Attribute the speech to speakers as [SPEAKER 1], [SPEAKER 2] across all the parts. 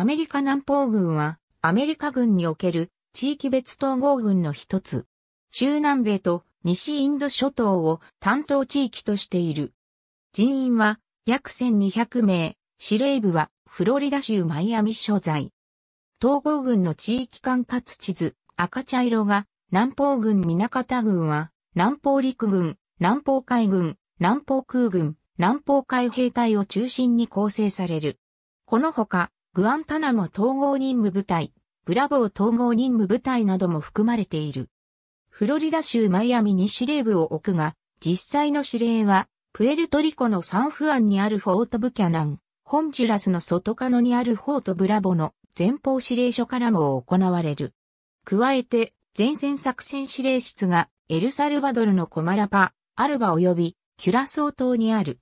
[SPEAKER 1] アメリカ南方軍は、アメリカ軍における地域別統合軍の一つ。中南米と西インド諸島を担当地域としている。人員は約1200名、司令部はフロリダ州マイアミ所在。統合軍の地域管轄地図、赤茶色が、南方軍南方軍は、南方陸軍、南方海軍、南方空軍、南方海兵隊を中心に構成される。このほか、グアンタナモ統合任務部隊、ブラボー統合任務部隊なども含まれている。フロリダ州マイアミに司令部を置くが、実際の司令は、プエルトリコのサンフアンにあるフォートブキャナン、ホンジュラスの外カノにあるフォートブラボの前方指令所からも行われる。加えて、前線作戦指令室がエルサルバドルのコマラパ、アルバ及びキュラソー島にある。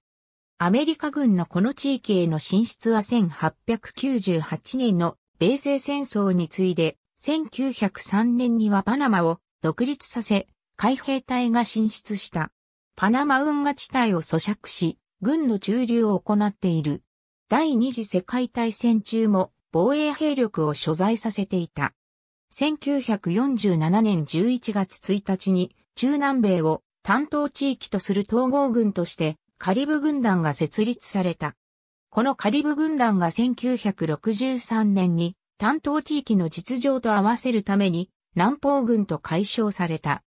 [SPEAKER 1] アメリカ軍のこの地域への進出は1898年の米西戦争に次いで、1903年にはパナマを独立させ、海兵隊が進出した。パナマ運河地帯を咀嚼し、軍の駐留を行っている。第二次世界大戦中も防衛兵力を所在させていた。1947年11月1日に中南米を担当地域とする統合軍としてカリブ軍団が設立された。このカリブ軍団が1963年に担当地域の実情と合わせるために南方軍と解消された。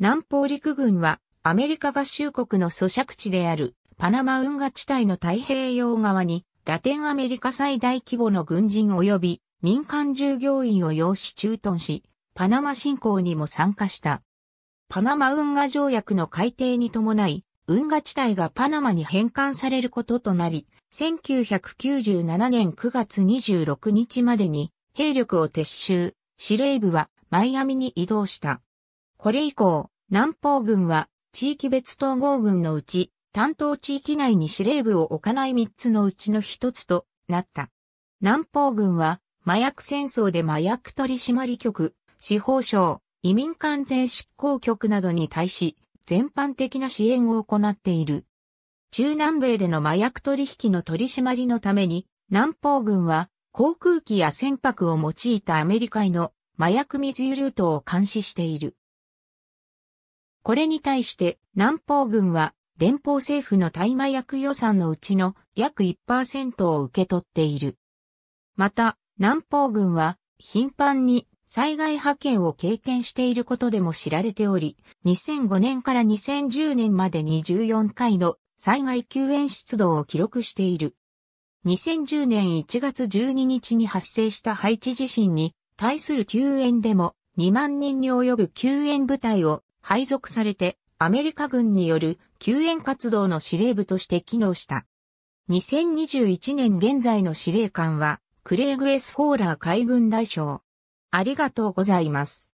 [SPEAKER 1] 南方陸軍はアメリカ合衆国の咀嚼地であるパナマ運河地帯の太平洋側にラテンアメリカ最大規模の軍人及び民間従業員を養子駐屯し、パナマ侵攻にも参加した。パナマ運河条約の改定に伴い、運河地帯がパナマに返還されることとなり、1997年9月26日までに兵力を撤収、司令部はマイアミに移動した。これ以降、南方軍は地域別統合軍のうち、担当地域内に司令部を置かない3つのうちの1つとなった。南方軍は麻薬戦争で麻薬取締局、司法省、移民関税執行局などに対し、全般的な支援を行っている。中南米での麻薬取引の取り締まりのために、南方軍は航空機や船舶を用いたアメリカへの麻薬密輸ルートを監視している。これに対して南方軍は連邦政府の大麻薬予算のうちの約1%を受け取っている。また、南方軍は頻繁に災害派遣を経験していることでも知られており、2005年から2010年までに14回の災害救援出動を記録している。2010年1月12日に発生したハイチ地震に対する救援でも2万人に及ぶ救援部隊を配属されてアメリカ軍による救援活動の司令部として機能した。2021年現在の司令官はクレイグ・エス・フォーラー海軍大将。ありがとうございます。